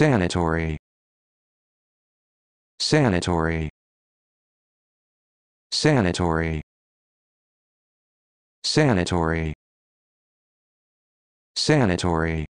sanitary sanitary sanitary sanitary sanitary